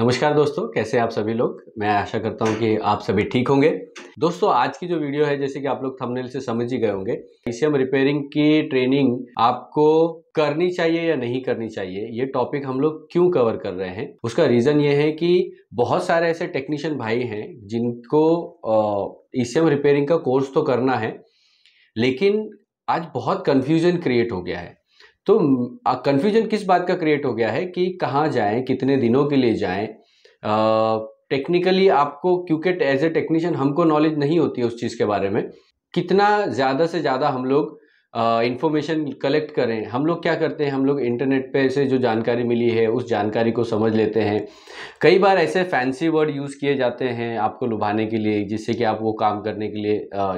नमस्कार दोस्तों कैसे आप सभी लोग मैं आशा करता हूं कि आप सभी ठीक होंगे दोस्तों आज की जो वीडियो है जैसे कि आप लोग थंबनेल से समझ ही गए होंगे कैल्शियम रिपेयरिंग की ट्रेनिंग आपको करनी चाहिए या नहीं करनी चाहिए ये टॉपिक हम लोग क्यों कवर कर रहे हैं उसका रीज़न ये है कि बहुत सारे ऐसे टेक्नीशियन भाई हैं जिनको ई रिपेयरिंग का कोर्स तो करना है लेकिन आज बहुत कन्फ्यूजन क्रिएट हो गया है तो कन्फ्यूजन किस बात का क्रिएट हो गया है कि कहाँ जाएं कितने दिनों के लिए जाएं टेक्निकली आपको क्योंकि एज ए टेक्नीशियन हमको नॉलेज नहीं होती है उस चीज़ के बारे में कितना ज़्यादा से ज़्यादा हम लोग इंफॉर्मेशन कलेक्ट करें हम लोग क्या करते हैं हम लोग इंटरनेट पे से जो जानकारी मिली है उस जानकारी को समझ लेते हैं कई बार ऐसे फैंसी वर्ड यूज़ किए जाते हैं आपको लुभाने के लिए जिससे कि आप वो काम करने के लिए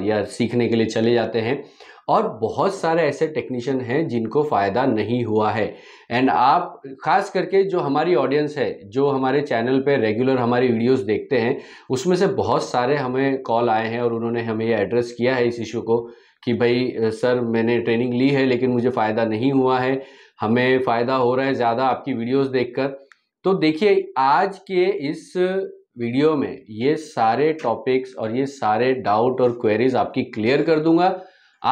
या सीखने के लिए चले जाते हैं और बहुत सारे ऐसे टेक्नीशियन हैं जिनको फ़ायदा नहीं हुआ है एंड आप खास करके जो हमारी ऑडियंस है जो हमारे चैनल पे रेगुलर हमारी वीडियोस देखते हैं उसमें से बहुत सारे हमें कॉल आए हैं और उन्होंने हमें ये एड्रेस किया है इस इशू को कि भाई सर मैंने ट्रेनिंग ली है लेकिन मुझे फ़ायदा नहीं हुआ है हमें फ़ायदा हो रहा है ज़्यादा आपकी वीडियोस देखकर तो देखिए आज के इस वीडियो में ये सारे टॉपिक्स और ये सारे डाउट और क्वेरीज आपकी क्लियर कर दूंगा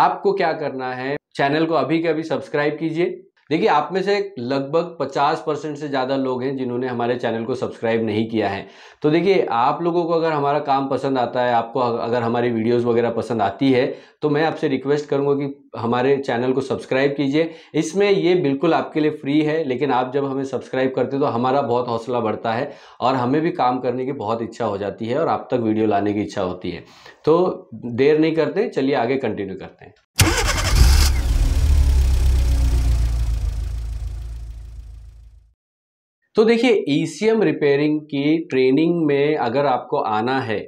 आपको क्या करना है चैनल को अभी के अभी सब्सक्राइब कीजिए देखिए आप में से लगभग 50 परसेंट से ज़्यादा लोग हैं जिन्होंने हमारे चैनल को सब्सक्राइब नहीं किया है तो देखिए आप लोगों को अगर हमारा काम पसंद आता है आपको अगर हमारी वीडियोस वगैरह पसंद आती है तो मैं आपसे रिक्वेस्ट करूँगा कि हमारे चैनल को सब्सक्राइब कीजिए इसमें ये बिल्कुल आपके लिए फ्री है लेकिन आप जब हमें सब्सक्राइब करते तो हमारा बहुत हौसला बढ़ता है और हमें भी काम करने की बहुत इच्छा हो जाती है और आप तक वीडियो लाने की इच्छा होती है तो देर नहीं करते चलिए आगे कंटिन्यू करते हैं तो देखिए एम e रिपेयरिंग की ट्रेनिंग में अगर आपको आना है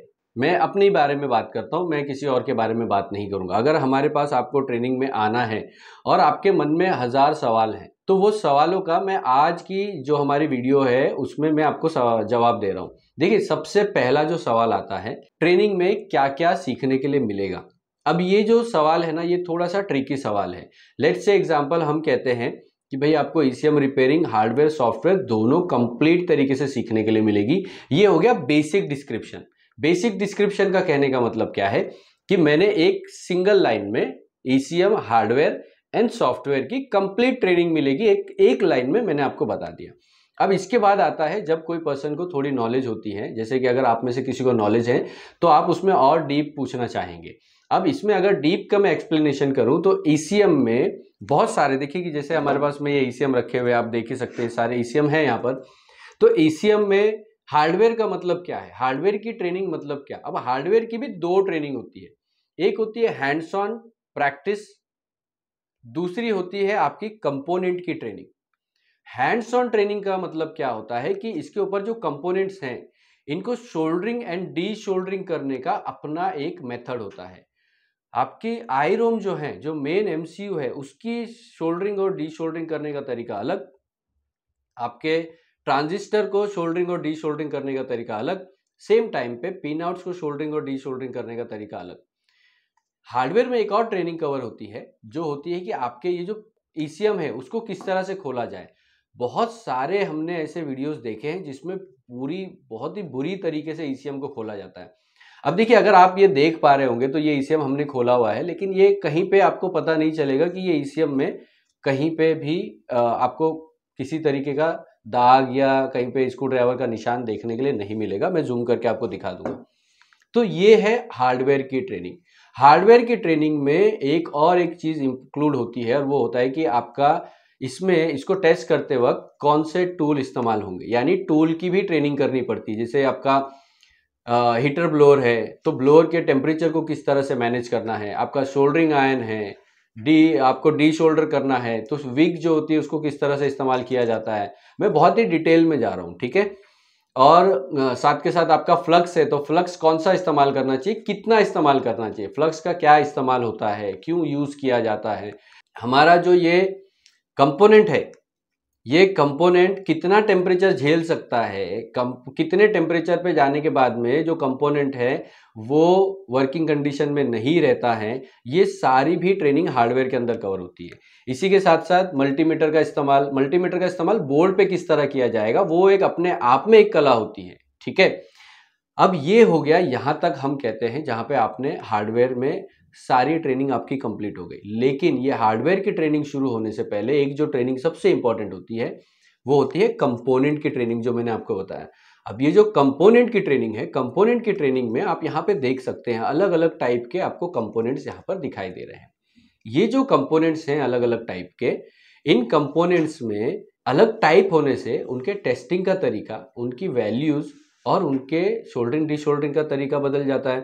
मैं अपने बारे में बात करता हूँ मैं किसी और के बारे में बात नहीं करूँगा अगर हमारे पास आपको ट्रेनिंग में आना है और आपके मन में हज़ार सवाल हैं तो वो सवालों का मैं आज की जो हमारी वीडियो है उसमें मैं आपको जवाब दे रहा हूँ देखिए सबसे पहला जो सवाल आता है ट्रेनिंग में क्या क्या सीखने के लिए मिलेगा अब ये जो सवाल है ना ये थोड़ा सा ट्रिकी सवाल है लेट्स से एग्जाम्पल हम कहते हैं कि भाई आपको ईसीएम रिपेयरिंग हार्डवेयर सॉफ्टवेयर दोनों कंप्लीट तरीके से सीखने के लिए मिलेगी ये हो गया बेसिक डिस्क्रिप्शन बेसिक डिस्क्रिप्शन का कहने का मतलब क्या है कि मैंने एक सिंगल लाइन में ईसीएम हार्डवेयर एंड सॉफ्टवेयर की कंप्लीट ट्रेनिंग मिलेगी एक एक लाइन में मैंने आपको बता दिया अब इसके बाद आता है जब कोई पर्सन को थोड़ी नॉलेज होती है जैसे कि अगर आप में से किसी को नॉलेज है तो आप उसमें और डीप पूछना चाहेंगे अब इसमें अगर डीप का मैं एक्सप्लेनेशन करूं तो ई e में बहुत सारे देखिए कि जैसे हमारे पास में ये ई e रखे हुए आप देख ही सकते हैं सारे ई e हैं यहाँ पर तो ई में हार्डवेयर का मतलब क्या है हार्डवेयर की ट्रेनिंग मतलब क्या अब हार्डवेयर की भी दो ट्रेनिंग होती है एक होती है हैंड्स ऑन प्रैक्टिस दूसरी होती है आपकी कंपोनेंट की ट्रेनिंग हैंड्स ऑन ट्रेनिंग का मतलब क्या होता है कि इसके ऊपर जो कंपोनेंट्स हैं इनको शोल्डरिंग एंड डी शोल्डरिंग करने का अपना एक मेथड होता है आपकी आई रोम जो है जो मेन एमसीयू है उसकी शोल्डरिंग और डी शोल्डरिंग करने का तरीका अलग आपके ट्रांजिस्टर को शोल्डरिंग और डी शोल्डरिंग करने का तरीका अलग सेम टाइम पे पिन आउट्स को शोल्डरिंग और डी शोल्डरिंग करने का तरीका अलग हार्डवेयर में एक और ट्रेनिंग कवर होती है जो होती है कि आपके ये जो ई e है उसको किस तरह से खोला जाए बहुत सारे हमने ऐसे वीडियोस देखे हैं जिसमें पूरी बहुत ही बुरी तरीके से ई e को खोला जाता है अब देखिए अगर आप ये देख पा रहे होंगे तो ये ईसीएम हमने खोला हुआ है लेकिन ये कहीं पे आपको पता नहीं चलेगा कि ये ईसीएम में कहीं पे भी आपको किसी तरीके का दाग या कहीं पे स्क्रू ड्राइवर का निशान देखने के लिए नहीं मिलेगा मैं जूम करके आपको दिखा दूंगा तो ये है हार्डवेयर की ट्रेनिंग हार्डवेयर की ट्रेनिंग में एक और एक चीज़ इंक्लूड होती है और वो होता है कि आपका इसमें इसको टेस्ट करते वक्त कौन से टूल इस्तेमाल होंगे यानी टूल की भी ट्रेनिंग करनी पड़ती है जैसे आपका हीटर ब्लोअर है तो ब्लोअर के टेम्परेचर को किस तरह से मैनेज करना है आपका शोल्डरिंग आयन है डी आपको डी शोल्डर करना है तो विग जो होती है उसको किस तरह से इस्तेमाल किया जाता है मैं बहुत ही डिटेल में जा रहा हूँ ठीक है और साथ के साथ आपका फ्लक्स है तो फ्लक्स कौन सा इस्तेमाल करना चाहिए कितना इस्तेमाल करना चाहिए फ्लक्स का क्या इस्तेमाल होता है क्यों यूज़ किया जाता है हमारा जो ये कंपोनेंट है ये कंपोनेंट कितना टेम्परेचर झेल सकता है कम कितने टेम्परेचर पे जाने के बाद में जो कंपोनेंट है वो वर्किंग कंडीशन में नहीं रहता है ये सारी भी ट्रेनिंग हार्डवेयर के अंदर कवर होती है इसी के साथ साथ मल्टीमीटर का इस्तेमाल मल्टीमीटर का इस्तेमाल बोर्ड पे किस तरह किया जाएगा वो एक अपने आप में एक कला होती है ठीक है अब ये हो गया यहाँ तक हम कहते हैं जहाँ पर आपने हार्डवेयर में सारी ट्रेनिंग आपकी कंप्लीट हो गई लेकिन ये हार्डवेयर की ट्रेनिंग शुरू होने से पहले एक जो ट्रेनिंग सबसे इंपॉर्टेंट होती है वो होती है कंपोनेंट की ट्रेनिंग जो मैंने आपको बताया अब ये जो कंपोनेंट की ट्रेनिंग है कंपोनेंट की ट्रेनिंग में आप यहाँ पे देख सकते हैं अलग अलग टाइप के आपको कंपोनेंट्स यहाँ पर दिखाई दे रहे हैं ये जो कंपोनेंट्स हैं अलग अलग टाइप के इन कंपोनेंट्स में अलग टाइप होने से उनके टेस्टिंग का तरीका उनकी वैल्यूज़ और उनके शोल्डरिंग डिशोल्डरिंग का तरीका बदल जाता है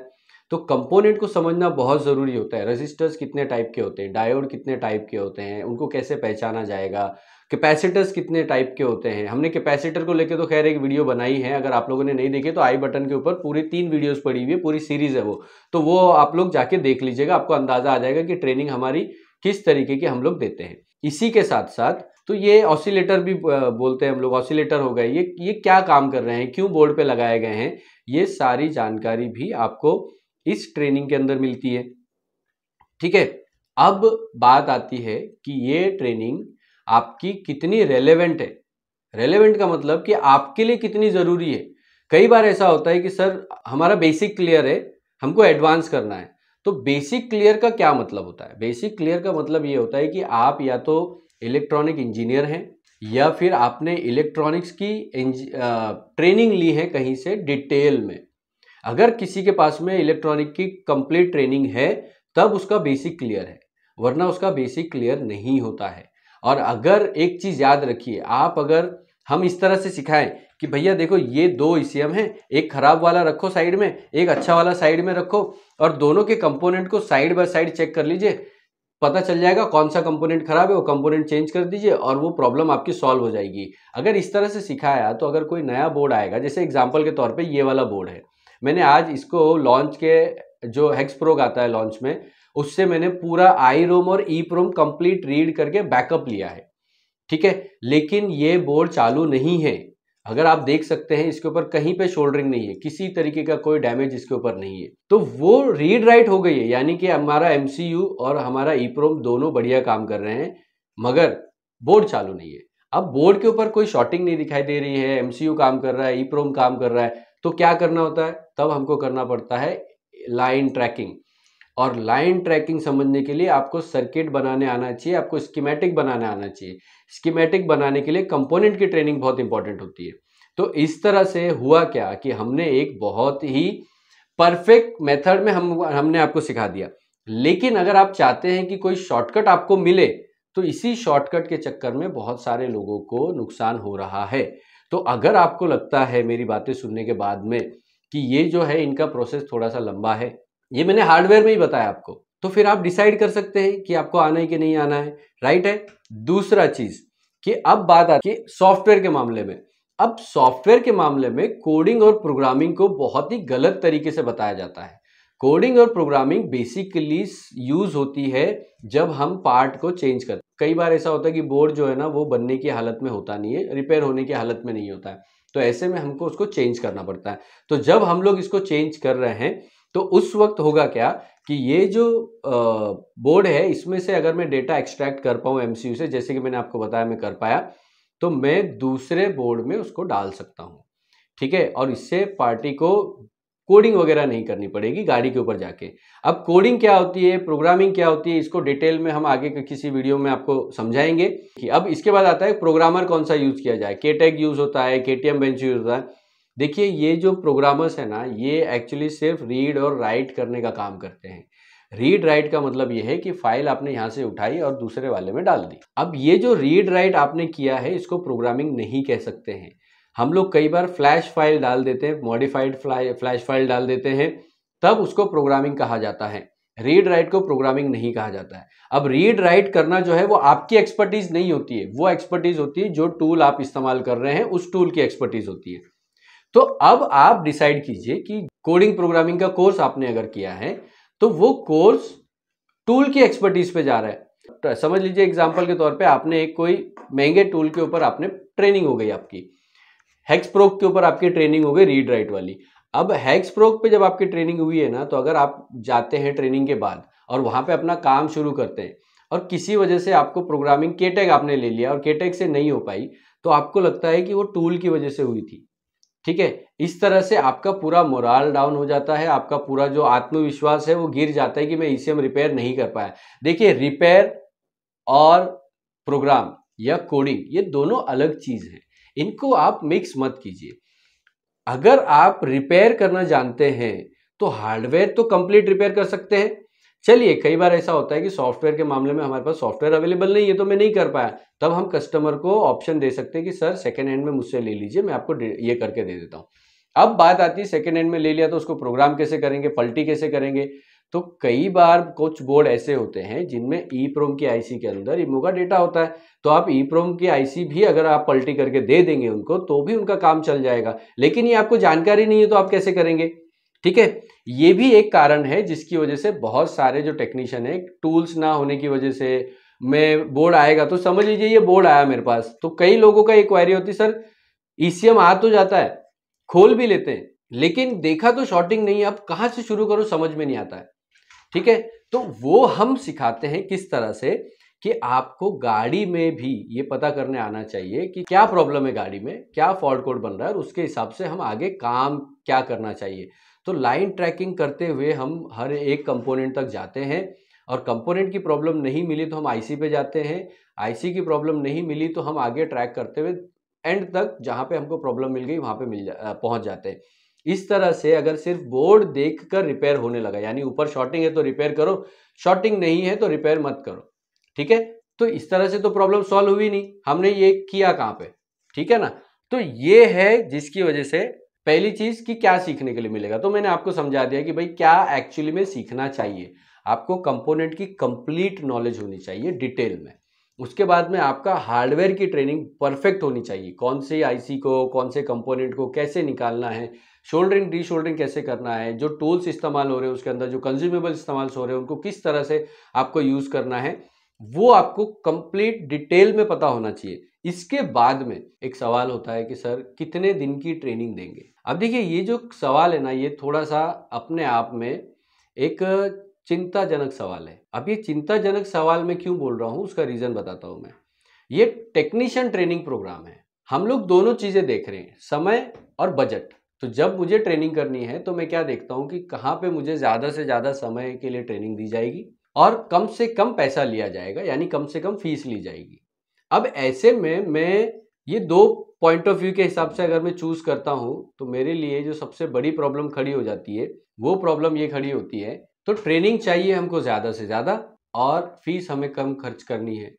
तो कंपोनेंट को समझना बहुत ज़रूरी होता है रेजिस्टर्स कितने टाइप के होते हैं डायोड कितने टाइप के होते हैं उनको कैसे पहचाना जाएगा कैपेसिटर्स कितने टाइप के होते हैं हमने कैपेसिटर को लेके तो खैर एक वीडियो बनाई है अगर आप लोगों ने नहीं देखी तो आई बटन के ऊपर पूरी तीन वीडियोस पड़ी हुई है पूरी सीरीज़ है वो तो वो आप लोग जाके देख लीजिएगा आपको अंदाज़ा आ जाएगा कि ट्रेनिंग हमारी किस तरीके की हम लोग देते हैं इसी के साथ साथ तो ये ऑसिलेटर भी बोलते हैं हम लोग ऑसिलेटर हो गए ये ये क्या काम कर रहे हैं क्यों बोर्ड पर लगाए गए हैं ये सारी जानकारी भी आपको इस ट्रेनिंग के अंदर मिलती है ठीक है अब बात आती है कि ये ट्रेनिंग आपकी कितनी रेलेवेंट है रेलेवेंट का मतलब कि आपके लिए कितनी ज़रूरी है कई बार ऐसा होता है कि सर हमारा बेसिक क्लियर है हमको एडवांस करना है तो बेसिक क्लियर का क्या मतलब होता है बेसिक क्लियर का मतलब ये होता है कि आप या तो इलेक्ट्रॉनिक इंजीनियर हैं या फिर आपने इलेक्ट्रॉनिक्स की ट्रेनिंग ली है कहीं से डिटेल में अगर किसी के पास में इलेक्ट्रॉनिक की कंप्लीट ट्रेनिंग है तब उसका बेसिक क्लियर है वरना उसका बेसिक क्लियर नहीं होता है और अगर एक चीज़ याद रखिए आप अगर हम इस तरह से सिखाएं कि भैया देखो ये दो ईसीएम हैं एक खराब वाला रखो साइड में एक अच्छा वाला साइड में रखो और दोनों के कंपोनेंट को साइड बाय साइड चेक कर लीजिए पता चल जाएगा कौन सा कंपोनेंट खराब है वो कंपोनेंट चेंज कर दीजिए और वो प्रॉब्लम आपकी सॉल्व हो जाएगी अगर इस तरह से सिखाया तो अगर कोई नया बोर्ड आएगा जैसे एग्जाम्पल के तौर पर ये वाला बोर्ड है मैंने आज इसको लॉन्च के जो हेक्स प्रोग आता है लॉन्च में उससे मैंने पूरा आई रोम और ई प्रोम कंप्लीट रीड करके बैकअप लिया है ठीक है लेकिन ये बोर्ड चालू नहीं है अगर आप देख सकते हैं इसके ऊपर कहीं पे शोल्डरिंग नहीं है किसी तरीके का कोई डैमेज इसके ऊपर नहीं है तो वो रीड राइट हो गई है यानी कि हमारा एम और हमारा ई प्रोम दोनों बढ़िया काम कर रहे हैं मगर बोर्ड चालू नहीं है अब बोर्ड के ऊपर कोई शॉर्टिंग नहीं दिखाई दे रही है एमसीयू काम कर रहा है ई प्रोम काम कर रहा है तो क्या करना होता है तब हमको करना पड़ता है लाइन ट्रैकिंग और लाइन ट्रैकिंग समझने के लिए आपको सर्किट बनाने आना चाहिए आपको स्कीमेटिक बनाने आना चाहिए स्कीमेटिक बनाने के लिए कंपोनेंट की ट्रेनिंग बहुत इंपॉर्टेंट होती है तो इस तरह से हुआ क्या कि हमने एक बहुत ही परफेक्ट मेथड में हम हमने आपको सिखा दिया लेकिन अगर आप चाहते हैं कि कोई शॉर्टकट आपको मिले तो इसी शॉर्टकट के चक्कर में बहुत सारे लोगों को नुकसान हो रहा है तो अगर आपको लगता है मेरी बातें सुनने के बाद में कि ये जो है इनका प्रोसेस थोड़ा सा लंबा है ये मैंने हार्डवेयर में ही बताया आपको तो फिर आप डिसाइड कर सकते हैं कि आपको आना है कि नहीं आना है राइट है दूसरा चीज कि अब बात आती है सॉफ्टवेयर के मामले में अब सॉफ्टवेयर के मामले में कोडिंग और प्रोग्रामिंग को बहुत ही गलत तरीके से बताया जाता है कोडिंग और प्रोग्रामिंग बेसिकली यूज होती है जब हम पार्ट को चेंज करते कई बार ऐसा होता है कि बोर्ड जो है ना वो बनने की हालत में होता नहीं है रिपेयर होने की हालत में नहीं होता है तो ऐसे में हमको उसको चेंज करना पड़ता है तो जब हम लोग इसको चेंज कर रहे हैं तो उस वक्त होगा क्या कि ये जो बोर्ड है इसमें से अगर मैं डेटा एक्सट्रैक्ट कर पाऊँ एम से जैसे कि मैंने आपको बताया मैं कर पाया तो मैं दूसरे बोर्ड में उसको डाल सकता हूँ ठीक है और इससे पार्टी को कोडिंग वगैरह नहीं करनी पड़ेगी गाड़ी के ऊपर जाके अब कोडिंग क्या होती है प्रोग्रामिंग क्या होती है इसको डिटेल में हम आगे के किसी वीडियो में आपको समझाएंगे कि अब इसके बाद आता है प्रोग्रामर कौन सा यूज़ किया जाए के टैग यूज़ होता है के टी एम बेंच यूज़ होता है देखिए ये जो प्रोग्रामर्स है ना ये एक्चुअली सिर्फ रीड और राइट करने का काम करते हैं रीड राइट का मतलब ये है कि फाइल आपने यहाँ से उठाई और दूसरे वाले में डाल दी अब ये जो रीड राइट आपने किया है इसको प्रोग्रामिंग नहीं कह सकते हैं हम लोग कई बार फ्लैश फाइल डाल देते हैं मॉडिफाइड फ्लैश फाइल डाल देते हैं तब उसको प्रोग्रामिंग कहा जाता है रीड राइट को प्रोग्रामिंग नहीं कहा जाता है अब रीड राइट करना जो है वो आपकी एक्सपर्टीज नहीं होती है वो एक्सपर्टीज होती है जो टूल आप इस्तेमाल कर रहे हैं उस टूल की एक्सपर्टीज होती है तो अब आप डिसाइड कीजिए कि कोडिंग प्रोग्रामिंग का कोर्स आपने अगर किया है तो वो कोर्स टूल की एक्सपर्टीज पे जा रहा है तो समझ लीजिए एग्जाम्पल के तौर पर आपने एक कोई महंगे टूल के ऊपर आपने ट्रेनिंग हो गई आपकी हैक्स प्रोक के ऊपर आपकी ट्रेनिंग हो गई रीड राइट वाली अब हैक्स प्रोक पे जब आपकी ट्रेनिंग हुई है ना तो अगर आप जाते हैं ट्रेनिंग के बाद और वहाँ पे अपना काम शुरू करते हैं और किसी वजह से आपको प्रोग्रामिंग के टैग आपने ले लिया और के टैग से नहीं हो पाई तो आपको लगता है कि वो टूल की वजह से हुई थी ठीक है इस तरह से आपका पूरा मोराल डाउन हो जाता है आपका पूरा जो आत्मविश्वास है वो गिर जाता है कि मैं ईसीएम रिपेयर नहीं कर पाया देखिए रिपेयर और प्रोग्राम या कोडिंग ये दोनों अलग चीज़ है इनको आप मिक्स मत कीजिए अगर आप रिपेयर करना जानते हैं तो हार्डवेयर तो कंप्लीट रिपेयर कर सकते हैं चलिए कई बार ऐसा होता है कि सॉफ्टवेयर के मामले में हमारे पास सॉफ्टवेयर अवेलेबल नहीं है तो मैं नहीं कर पाया तब हम कस्टमर को ऑप्शन दे सकते हैं कि सर सेकेंड हैंड में मुझसे ले लीजिए मैं आपको ये करके दे देता हूँ अब बात आती है सेकेंड हैंड में ले लिया तो उसको प्रोग्राम कैसे करेंगे पल्टी कैसे करेंगे तो कई बार कुछ बोर्ड ऐसे होते हैं जिनमें ई प्रोम की आईसी के अंदर इमो का डेटा होता है तो आप ई प्रोम की आईसी भी अगर आप पलटी करके दे देंगे उनको तो भी उनका काम चल जाएगा लेकिन ये आपको जानकारी नहीं है तो आप कैसे करेंगे ठीक है ये भी एक कारण है जिसकी वजह से बहुत सारे जो टेक्नीशियन है टूल्स ना होने की वजह से मैं बोर्ड आएगा तो समझ लीजिए ये बोर्ड आया मेरे पास तो कई लोगों का एक क्वायरी होती सर ईसीएम e आ तो जाता है खोल भी लेते हैं लेकिन देखा तो शॉर्टिंग नहीं है अब कहाँ से शुरू करो समझ में नहीं आता है ठीक है तो वो हम सिखाते हैं किस तरह से कि आपको गाड़ी में भी ये पता करने आना चाहिए कि क्या प्रॉब्लम है गाड़ी में क्या फॉल्ट कोड बन रहा है और उसके हिसाब से हम आगे काम क्या करना चाहिए तो लाइन ट्रैकिंग करते हुए हम हर एक कंपोनेंट तक जाते हैं और कंपोनेंट की प्रॉब्लम नहीं मिली तो हम आईसी पे जाते हैं आईसी की प्रॉब्लम नहीं मिली तो हम आगे ट्रैक करते हुए एंड तक जहाँ पर हमको प्रॉब्लम मिल गई वहाँ पर मिल जा पहुँच जाते हैं इस तरह से अगर सिर्फ बोर्ड देख कर रिपेयर होने लगा यानी ऊपर शॉर्टिंग है तो रिपेयर करो शॉर्टिंग नहीं है तो रिपेयर मत करो ठीक है तो इस तरह से तो प्रॉब्लम सॉल्व हुई नहीं हमने ये किया कहाँ पे ठीक है ना तो ये है जिसकी वजह से पहली चीज कि क्या सीखने के लिए मिलेगा तो मैंने आपको समझा दिया कि भाई क्या एक्चुअली में सीखना चाहिए आपको कंपोनेंट की कंप्लीट नॉलेज होनी चाहिए डिटेल में उसके बाद में आपका हार्डवेयर की ट्रेनिंग परफेक्ट होनी चाहिए कौन से आईसी को कौन से कंपोनेंट को कैसे निकालना है शोल्डरिंग डी शोल्डरिंग कैसे करना है जो टूल्स इस्तेमाल हो रहे हैं उसके अंदर जो कंज्यूमेबल इस्तेमाल हो रहे हैं उनको किस तरह से आपको यूज़ करना है वो आपको कंप्लीट डिटेल में पता होना चाहिए इसके बाद में एक सवाल होता है कि सर कितने दिन की ट्रेनिंग देंगे अब देखिए ये जो सवाल है ना ये थोड़ा सा अपने आप में एक चिंताजनक सवाल है अब ये चिंताजनक सवाल मैं क्यों बोल रहा हूँ उसका रीज़न बताता हूँ मैं ये टेक्नीशियन ट्रेनिंग प्रोग्राम है हम लोग दोनों चीज़ें देख रहे हैं समय और बजट तो जब मुझे ट्रेनिंग करनी है तो मैं क्या देखता हूँ कि कहाँ पे मुझे ज़्यादा से ज़्यादा समय के लिए ट्रेनिंग दी जाएगी और कम से कम पैसा लिया जाएगा यानी कम से कम फीस ली जाएगी अब ऐसे में मैं ये दो पॉइंट ऑफ व्यू के हिसाब से अगर मैं चूज़ करता हूँ तो मेरे लिए जो सबसे बड़ी प्रॉब्लम खड़ी हो जाती है वो प्रॉब्लम ये खड़ी होती है तो ट्रेनिंग चाहिए हमको ज़्यादा से ज़्यादा और फीस हमें कम खर्च करनी है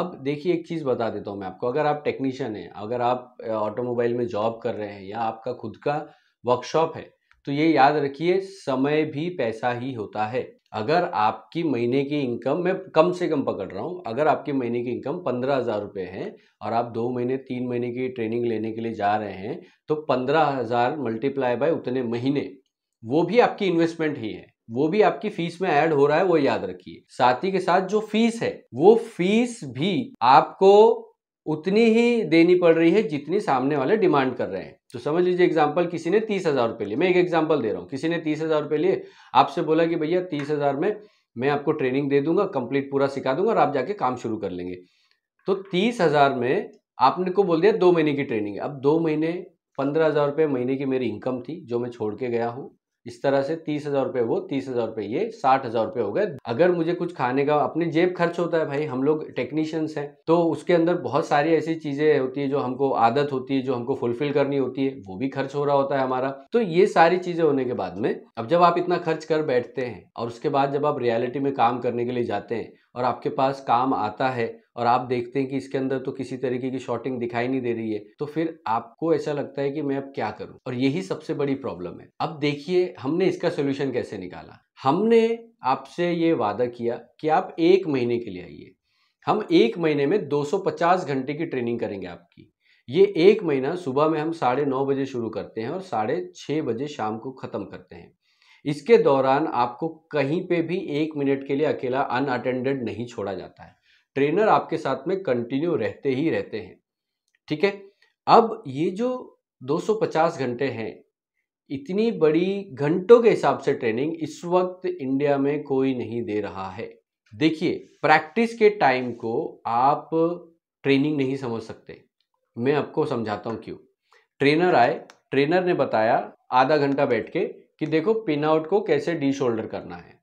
अब देखिए एक चीज़ बता देता हूँ मैं आपको अगर आप टेक्नीशियन हैं अगर आप ऑटोमोबाइल में जॉब कर रहे हैं या आपका खुद का वर्कशॉप है तो ये याद रखिए समय भी पैसा ही होता है अगर आपकी महीने की इनकम मैं कम से कम पकड़ रहा हूँ अगर आपकी महीने की इनकम पंद्रह हज़ार रुपये है और आप दो महीने तीन महीने की ट्रेनिंग लेने के लिए जा रहे हैं तो पंद्रह हज़ार मल्टीप्लाई बाय उतने महीने वो भी आपकी इन्वेस्टमेंट ही है वो भी आपकी फीस में ऐड हो रहा है वो याद रखिए साथ ही के साथ जो फीस है वो फीस भी आपको उतनी ही देनी पड़ रही है जितनी सामने वाले डिमांड कर रहे हैं तो समझ लीजिए एग्जाम्पल किसी ने तीस हजार रुपये लिए मैं एक एग्जाम्पल दे रहा हूँ किसी ने तीस हजार रुपये लिए आपसे बोला कि भैया तीस हजार में मैं आपको ट्रेनिंग दे दूंगा कंप्लीट पूरा सिखा दूंगा और आप जाके काम शुरू कर लेंगे तो तीस हजार में आपने को बोल दिया दो महीने की ट्रेनिंग अब दो महीने पंद्रह हजार रुपये महीने की मेरी इनकम थी जो मैं छोड़ के गया हूँ इस तरह से तीस हजार रुपये वो तीस हजार रुपये ये साठ हजार रुपये हो गए अगर मुझे कुछ खाने का अपने जेब खर्च होता है भाई हम लोग टेक्नीशियंस हैं तो उसके अंदर बहुत सारी ऐसी चीज़ें होती है जो हमको आदत होती है जो हमको फुलफिल करनी होती है वो भी खर्च हो रहा होता है हमारा तो ये सारी चीज़ें होने के बाद में अब जब आप इतना खर्च कर बैठते हैं और उसके बाद जब आप रियलिटी में काम करने के लिए जाते हैं और आपके पास काम आता है और आप देखते हैं कि इसके अंदर तो किसी तरीके की शॉर्टिंग दिखाई नहीं दे रही है तो फिर आपको ऐसा लगता है कि मैं अब क्या करूं और यही सबसे बड़ी प्रॉब्लम है अब देखिए हमने इसका सोल्यूशन कैसे निकाला हमने आपसे ये वादा किया कि आप एक महीने के लिए आइए हम एक महीने में 250 घंटे की ट्रेनिंग करेंगे आपकी ये एक महीना सुबह में हम साढ़े नौ बजे शुरू करते हैं और साढ़े छः बजे शाम को ख़त्म करते हैं इसके दौरान आपको कहीं पे भी एक मिनट के लिए अकेला अनअटेंडेड नहीं छोड़ा जाता है ट्रेनर आपके साथ में कंटिन्यू रहते ही रहते हैं ठीक है अब ये जो 250 घंटे हैं इतनी बड़ी घंटों के हिसाब से ट्रेनिंग इस वक्त इंडिया में कोई नहीं दे रहा है देखिए प्रैक्टिस के टाइम को आप ट्रेनिंग नहीं समझ सकते मैं आपको समझाता हूँ क्यों ट्रेनर आए ट्रेनर ने बताया आधा घंटा बैठ के कि देखो पिन आउट को कैसे डी शोल्डर करना है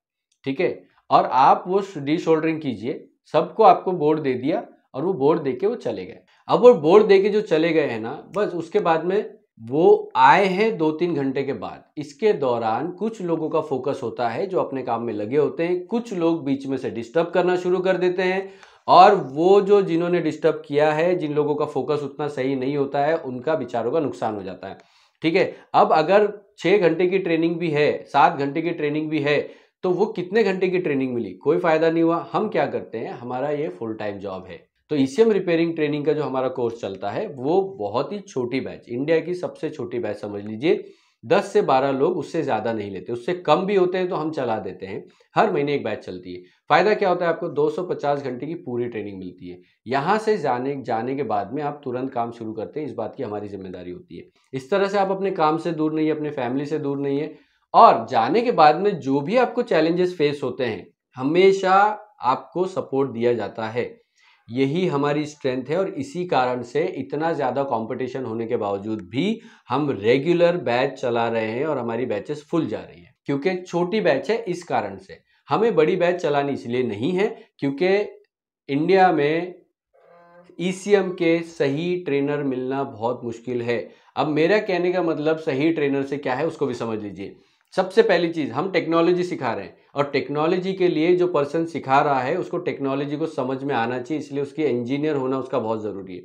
ठीक है और आप वो डी शोल्डरिंग कीजिए सबको आपको बोर्ड दे दिया और वो बोर्ड दे के वो चले गए अब वो बोर्ड दे के जो चले गए हैं ना बस उसके बाद में वो आए हैं दो तीन घंटे के बाद इसके दौरान कुछ लोगों का फोकस होता है जो अपने काम में लगे होते हैं कुछ लोग बीच में से डिस्टर्ब करना शुरू कर देते हैं और वो जो जिन्होंने डिस्टर्ब किया है जिन लोगों का फोकस उतना सही नहीं होता है उनका बिचारों का नुकसान हो जाता है ठीक है अब अगर छः घंटे की ट्रेनिंग भी है सात घंटे की ट्रेनिंग भी है तो वो कितने घंटे की ट्रेनिंग मिली कोई फ़ायदा नहीं हुआ हम क्या करते हैं हमारा ये फुल टाइम जॉब है तो ईसीएम रिपेयरिंग ट्रेनिंग का जो हमारा कोर्स चलता है वो बहुत ही छोटी बैच इंडिया की सबसे छोटी बैच समझ लीजिए दस से बारह लोग उससे ज़्यादा नहीं लेते उससे कम भी होते हैं तो हम चला देते हैं हर महीने एक बैच चलती है फ़ायदा क्या होता है आपको 250 घंटे की पूरी ट्रेनिंग मिलती है यहाँ से जाने जाने के बाद में आप तुरंत काम शुरू करते हैं इस बात की हमारी जिम्मेदारी होती है इस तरह से आप अपने काम से दूर नहीं है अपने फैमिली से दूर नहीं है और जाने के बाद में जो भी आपको चैलेंजेस फेस होते हैं हमेशा आपको सपोर्ट दिया जाता है यही हमारी स्ट्रेंथ है और इसी कारण से इतना ज़्यादा कंपटीशन होने के बावजूद भी हम रेगुलर बैच चला रहे हैं और हमारी बैचेस फुल जा रही है क्योंकि छोटी बैच है इस कारण से हमें बड़ी बैच चलानी इसलिए नहीं है क्योंकि इंडिया में ई e के सही ट्रेनर मिलना बहुत मुश्किल है अब मेरा कहने का मतलब सही ट्रेनर से क्या है उसको भी समझ लीजिए सबसे पहली चीज़ हम टेक्नोलॉजी सिखा रहे हैं और टेक्नोलॉजी के लिए जो पर्सन सिखा रहा है उसको टेक्नोलॉजी को समझ में आना चाहिए इसलिए उसकी इंजीनियर होना उसका बहुत ज़रूरी है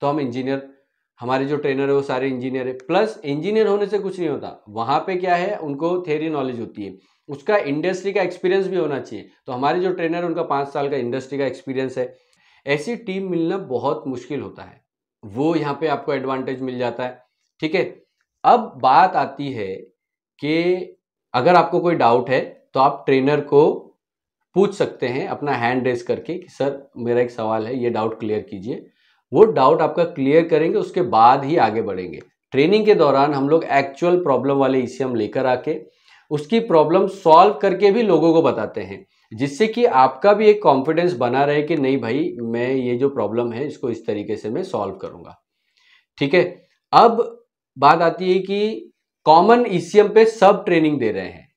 तो हम इंजीनियर हमारे जो ट्रेनर है वो सारे इंजीनियर है प्लस इंजीनियर होने से कुछ नहीं होता वहाँ पे क्या है उनको थेरी नॉलेज होती है उसका इंडस्ट्री का एक्सपीरियंस भी होना चाहिए तो हमारे जो ट्रेनर है उनका पाँच साल का इंडस्ट्री का एक्सपीरियंस है ऐसी टीम मिलना बहुत मुश्किल होता है वो यहाँ पे आपको एडवांटेज मिल जाता है ठीक है अब बात आती है कि अगर आपको कोई डाउट है तो आप ट्रेनर को पूछ सकते हैं अपना हैंड रेस करके कि सर मेरा एक सवाल है ये डाउट क्लियर कीजिए वो डाउट आपका क्लियर करेंगे उसके बाद ही आगे बढ़ेंगे ट्रेनिंग के दौरान हम लोग एक्चुअल प्रॉब्लम वाले ई लेकर आके उसकी प्रॉब्लम सॉल्व करके भी लोगों को बताते हैं जिससे कि आपका भी एक कॉन्फिडेंस बना रहे कि नहीं भाई मैं ये जो प्रॉब्लम है इसको इस तरीके से मैं सॉल्व करूँगा ठीक है अब बात आती है कि कॉमन ई पे सब ट्रेनिंग दे रहे हैं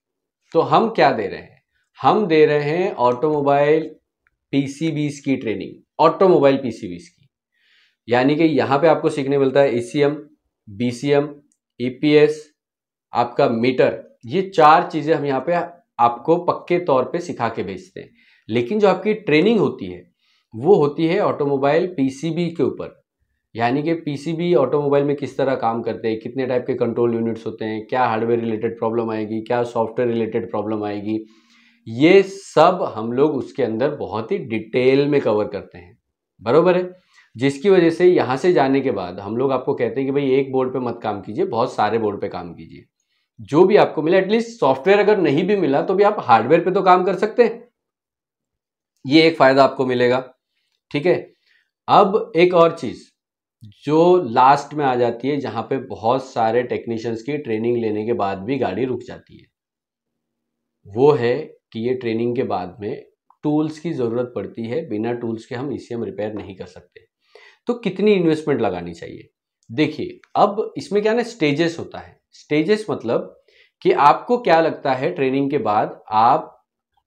तो हम क्या दे रहे हैं हम दे रहे हैं ऑटोमोबाइल पीसीबीस की ट्रेनिंग ऑटोमोबाइल पीसीबीस की यानी कि यहाँ पे आपको सीखने मिलता है ईसीएम बीसीएम ईपीएस आपका मीटर ये चार चीज़ें हम यहाँ पे आपको पक्के तौर पे सिखा के भेजते हैं लेकिन जो आपकी ट्रेनिंग होती है वो होती है ऑटोमोबाइल पीसीबी के ऊपर यानी कि पीसीबी ऑटोमोबाइल में किस तरह काम करते हैं कितने टाइप के कंट्रोल यूनिट्स होते हैं क्या हार्डवेयर रिलेटेड प्रॉब्लम आएगी क्या सॉफ्टवेयर रिलेटेड प्रॉब्लम आएगी ये सब हम लोग उसके अंदर बहुत ही डिटेल में कवर करते हैं बरोबर है जिसकी वजह से यहाँ से जाने के बाद हम लोग आपको कहते हैं कि भाई एक बोर्ड पर मत काम कीजिए बहुत सारे बोर्ड पर काम कीजिए जो भी आपको मिला एटलीस्ट सॉफ्टवेयर अगर नहीं भी मिला तो भी आप हार्डवेयर पर तो काम कर सकते हैं ये एक फायदा आपको मिलेगा ठीक है अब एक और चीज़ जो लास्ट में आ जाती है जहां पे बहुत सारे टेक्नीशियंस की ट्रेनिंग लेने के बाद भी गाड़ी रुक जाती है वो है कि ये ट्रेनिंग के बाद में टूल्स की ज़रूरत पड़ती है बिना टूल्स के हम ई e रिपेयर नहीं कर सकते तो कितनी इन्वेस्टमेंट लगानी चाहिए देखिए अब इसमें क्या ना स्टेजेस होता है स्टेजेस मतलब कि आपको क्या लगता है ट्रेनिंग के बाद आप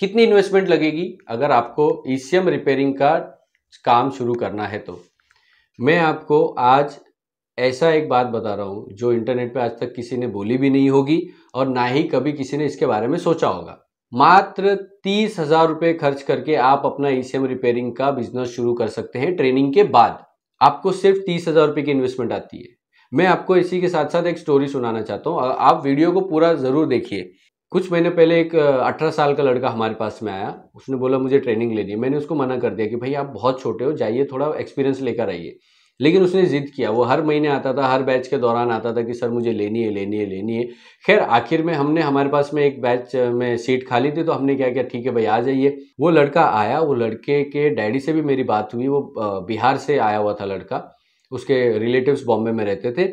कितनी इन्वेस्टमेंट लगेगी अगर आपको ई e रिपेयरिंग का काम शुरू करना है तो मैं आपको आज ऐसा एक बात बता रहा हूँ जो इंटरनेट पे आज तक किसी ने बोली भी नहीं होगी और ना ही कभी किसी ने इसके बारे में सोचा होगा मात्र तीस हजार रुपये खर्च करके आप अपना ई रिपेयरिंग का बिजनेस शुरू कर सकते हैं ट्रेनिंग के बाद आपको सिर्फ तीस हजार रुपये की इन्वेस्टमेंट आती है मैं आपको इसी के साथ साथ एक स्टोरी सुनाना चाहता हूँ आप वीडियो को पूरा ज़रूर देखिए कुछ महीने पहले एक अठारह साल का लड़का हमारे पास में आया उसने बोला मुझे ट्रेनिंग लेनी है मैंने उसको मना कर दिया कि भाई आप बहुत छोटे हो जाइए थोड़ा एक्सपीरियंस लेकर आइए लेकिन उसने ज़िद किया वो हर महीने आता था हर बैच के दौरान आता था कि सर मुझे लेनी है लेनी है लेनी है खैर आखिर में हमने हमारे पास में एक बैच में सीट खाली थी तो हमने क्या किया ठीक है भाई आ जाइए वो लड़का आया वो लड़के के डैडी से भी मेरी बात हुई वो बिहार से आया हुआ था लड़का उसके रिलेटिव्स बॉम्बे में रहते थे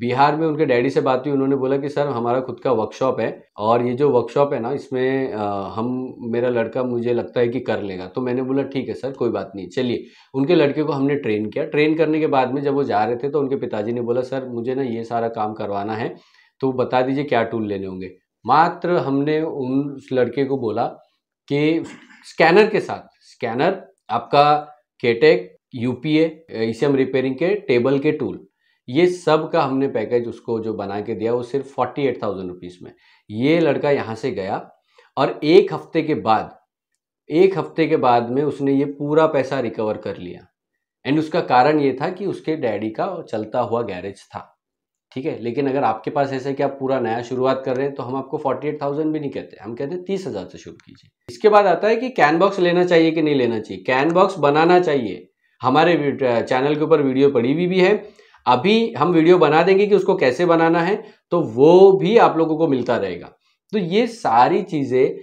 बिहार में उनके डैडी से बात हुई उन्होंने बोला कि सर हमारा खुद का वर्कशॉप है और ये जो वर्कशॉप है ना इसमें हम मेरा लड़का मुझे लगता है कि कर लेगा तो मैंने बोला ठीक है सर कोई बात नहीं चलिए उनके लड़के को हमने ट्रेन किया ट्रेन करने के बाद में जब वो जा रहे थे तो उनके पिताजी ने बोला सर मुझे ना ये सारा काम करवाना है तो बता दीजिए क्या टूल लेने होंगे मात्र हमने उन लड़के को बोला कि स्कैनर के साथ स्कैनर आपका केटेक यूपीए हम रिपेयरिंग के टेबल के टूल ये सब का हमने पैकेज उसको जो बना के दिया वो सिर्फ फोर्टी एट थाउजेंड रुपीज़ में ये लड़का यहां से गया और एक हफ्ते के बाद एक हफ्ते के बाद में उसने ये पूरा पैसा रिकवर कर लिया एंड उसका कारण ये था कि उसके डैडी का चलता हुआ गैरेज था ठीक है लेकिन अगर आपके पास ऐसा कि आप पूरा नया शुरुआत कर रहे हैं तो हम आपको फोर्टी एट थाउजेंड भी नहीं कहते हम कहते हैं तीस हज़ार से शुरू कीजिए इसके बाद आता है कि कैन बॉक्स लेना चाहिए कि नहीं लेना चाहिए कैन बॉक्स बनाना चाहिए हमारे चैनल के ऊपर वीडियो पड़ी हुई भी, भी है अभी हम वीडियो बना देंगे कि उसको कैसे बनाना है तो वो भी आप लोगों को मिलता रहेगा तो ये सारी चीज़ें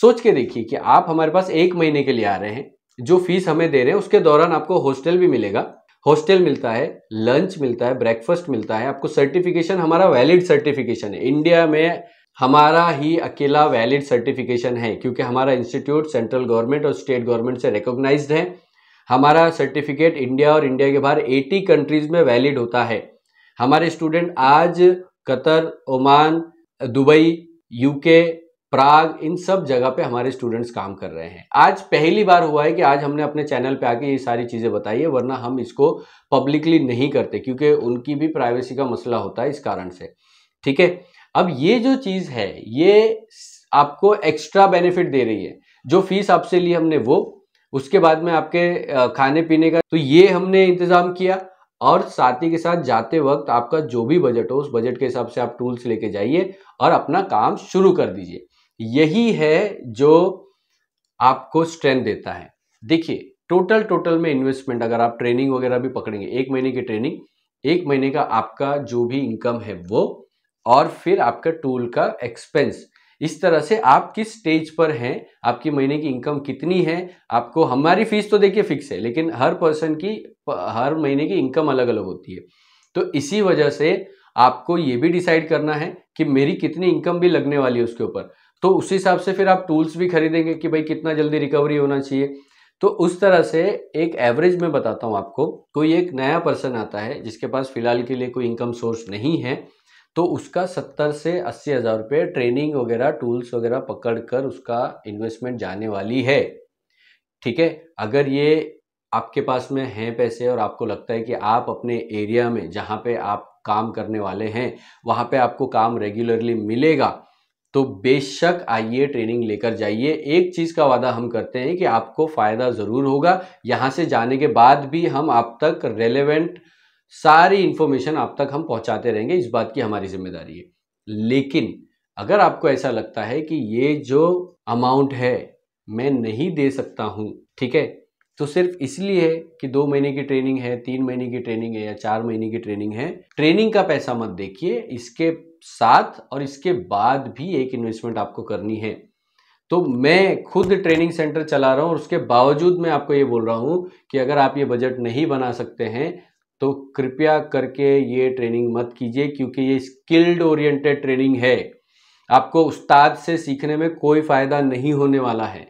सोच के देखिए कि आप हमारे पास एक महीने के लिए आ रहे हैं जो फीस हमें दे रहे हैं उसके दौरान आपको हॉस्टल भी मिलेगा हॉस्टल मिलता है लंच मिलता है ब्रेकफास्ट मिलता है आपको सर्टिफिकेशन हमारा वैलिड सर्टिफिकेशन है इंडिया में हमारा ही अकेला वैलिड सर्टिफिकेशन है क्योंकि हमारा इंस्टीट्यूट सेंट्रल गवर्नमेंट और स्टेट गवर्नमेंट से रिकोगनाइज है हमारा सर्टिफिकेट इंडिया और इंडिया के बाहर 80 कंट्रीज़ में वैलिड होता है हमारे स्टूडेंट आज Qatar Oman Dubai UK Prague इन सब जगह पे हमारे स्टूडेंट्स काम कर रहे हैं आज पहली बार हुआ है कि आज हमने अपने चैनल पे आके ये सारी चीज़ें बताई है वरना हम इसको पब्लिकली नहीं करते क्योंकि उनकी भी प्राइवेसी का मसला होता है इस कारण से ठीक है अब ये जो चीज़ है ये आपको एक्स्ट्रा बेनिफिट दे रही है जो फीस आपसे ली हमने वो उसके बाद में आपके खाने पीने का तो ये हमने इंतज़ाम किया और साथ ही के साथ जाते वक्त आपका जो भी बजट हो उस बजट के हिसाब से आप टूल्स लेके जाइए और अपना काम शुरू कर दीजिए यही है जो आपको स्ट्रेंथ देता है देखिए टोटल टोटल में इन्वेस्टमेंट अगर आप ट्रेनिंग वगैरह भी पकड़ेंगे एक महीने की ट्रेनिंग एक महीने का आपका जो भी इनकम है वो और फिर आपका टूल का एक्सपेंस इस तरह से आप किस स्टेज पर हैं आपकी महीने की इनकम कितनी है आपको हमारी फीस तो देखिए फिक्स है लेकिन हर पर्सन की हर महीने की इनकम अलग अलग होती है तो इसी वजह से आपको ये भी डिसाइड करना है कि मेरी कितनी इनकम भी लगने वाली है उसके ऊपर तो उस हिसाब से फिर आप टूल्स भी खरीदेंगे कि भाई कितना जल्दी रिकवरी होना चाहिए तो उस तरह से एक एवरेज में बताता हूँ आपको कोई एक नया पर्सन आता है जिसके पास फिलहाल के लिए कोई इनकम सोर्स नहीं है तो उसका सत्तर से अस्सी हज़ार रुपये ट्रेनिंग वगैरह टूल्स वगैरह पकड़ कर उसका इन्वेस्टमेंट जाने वाली है ठीक है अगर ये आपके पास में हैं पैसे और आपको लगता है कि आप अपने एरिया में जहाँ पे आप काम करने वाले हैं वहाँ पे आपको काम रेगुलरली मिलेगा तो बेशक आइए ट्रेनिंग लेकर जाइए एक चीज़ का वादा हम करते हैं कि आपको फ़ायदा ज़रूर होगा यहाँ से जाने के बाद भी हम आप तक रेलेवेंट सारी इंफॉर्मेशन आप तक हम पहुंचाते रहेंगे इस बात की हमारी जिम्मेदारी है लेकिन अगर आपको ऐसा लगता है कि ये जो अमाउंट है मैं नहीं दे सकता हूँ ठीक है तो सिर्फ इसलिए कि दो महीने की ट्रेनिंग है तीन महीने की ट्रेनिंग है या चार महीने की ट्रेनिंग है ट्रेनिंग का पैसा मत देखिए इसके साथ और इसके बाद भी एक इन्वेस्टमेंट आपको करनी है तो मैं खुद ट्रेनिंग सेंटर चला रहा हूँ और उसके बावजूद मैं आपको ये बोल रहा हूँ कि अगर आप ये बजट नहीं बना सकते हैं तो कृपया करके ये ट्रेनिंग मत कीजिए क्योंकि ये स्किल्ड ओरिएंटेड ट्रेनिंग है आपको उस्ताद से सीखने में कोई फ़ायदा नहीं होने वाला है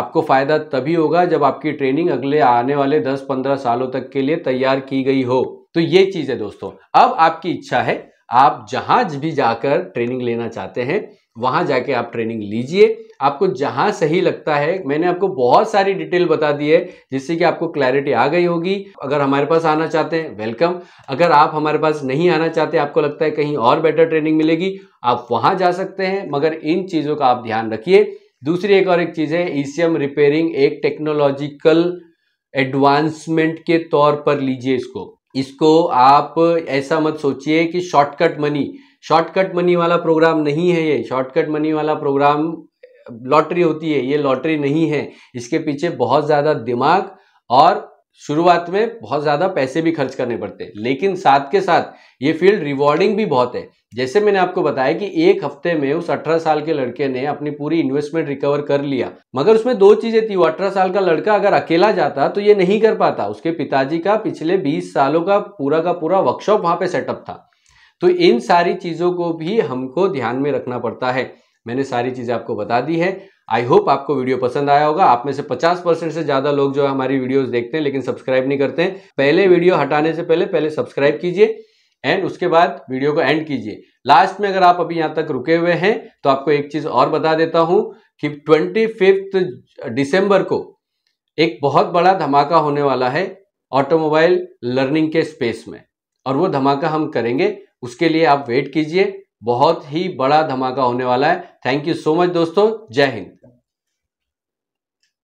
आपको फ़ायदा तभी होगा जब आपकी ट्रेनिंग अगले आने वाले 10-15 सालों तक के लिए तैयार की गई हो तो ये चीज़ है दोस्तों अब आपकी इच्छा है आप जहाँ भी जाकर ट्रेनिंग लेना चाहते हैं वहाँ जाके आप ट्रेनिंग लीजिए आपको जहाँ सही लगता है मैंने आपको बहुत सारी डिटेल बता दी है जिससे कि आपको क्लैरिटी आ गई होगी अगर हमारे पास आना चाहते हैं वेलकम अगर आप हमारे पास नहीं आना चाहते आपको लगता है कहीं और बेटर ट्रेनिंग मिलेगी आप वहाँ जा सकते हैं मगर इन चीज़ों का आप ध्यान रखिए दूसरी एक और एक चीज़ है ई रिपेयरिंग एक टेक्नोलॉजिकल एडवांसमेंट के तौर पर लीजिए इसको इसको आप ऐसा मत सोचिए कि शॉर्टकट मनी शॉर्टकट मनी वाला प्रोग्राम नहीं है ये शॉर्टकट मनी वाला प्रोग्राम लॉटरी होती है ये लॉटरी नहीं है इसके पीछे बहुत ज़्यादा दिमाग और शुरुआत में बहुत ज़्यादा पैसे भी खर्च करने पड़ते हैं लेकिन साथ के साथ ये फील्ड रिवॉर्डिंग भी बहुत है जैसे मैंने आपको बताया कि एक हफ्ते में उस 18 साल के लड़के ने अपनी पूरी इन्वेस्टमेंट रिकवर कर लिया मगर उसमें दो चीजें थी वो अठारह साल का लड़का अगर अकेला जाता तो ये नहीं कर पाता उसके पिताजी का पिछले 20 सालों का पूरा का पूरा वर्कशॉप वहां पे सेटअप था तो इन सारी चीजों को भी हमको ध्यान में रखना पड़ता है मैंने सारी चीजें आपको बता दी है आई होप आपको वीडियो पसंद आया होगा आप में से 50 परसेंट से ज्यादा लोग जो है हमारी वीडियोस देखते हैं लेकिन सब्सक्राइब नहीं करते हैं पहले वीडियो हटाने से पहले पहले सब्सक्राइब कीजिए एंड उसके बाद वीडियो को एंड कीजिए लास्ट में अगर आप अभी यहाँ तक रुके हुए हैं तो आपको एक चीज़ और बता देता हूं कि ट्वेंटी फिफ्थ डिसम्बर को एक बहुत बड़ा धमाका होने वाला है ऑटोमोबाइल लर्निंग के स्पेस में और वो धमाका हम करेंगे उसके लिए आप वेट कीजिए बहुत ही बड़ा धमाका होने वाला है थैंक यू सो मच दोस्तों जय हिंद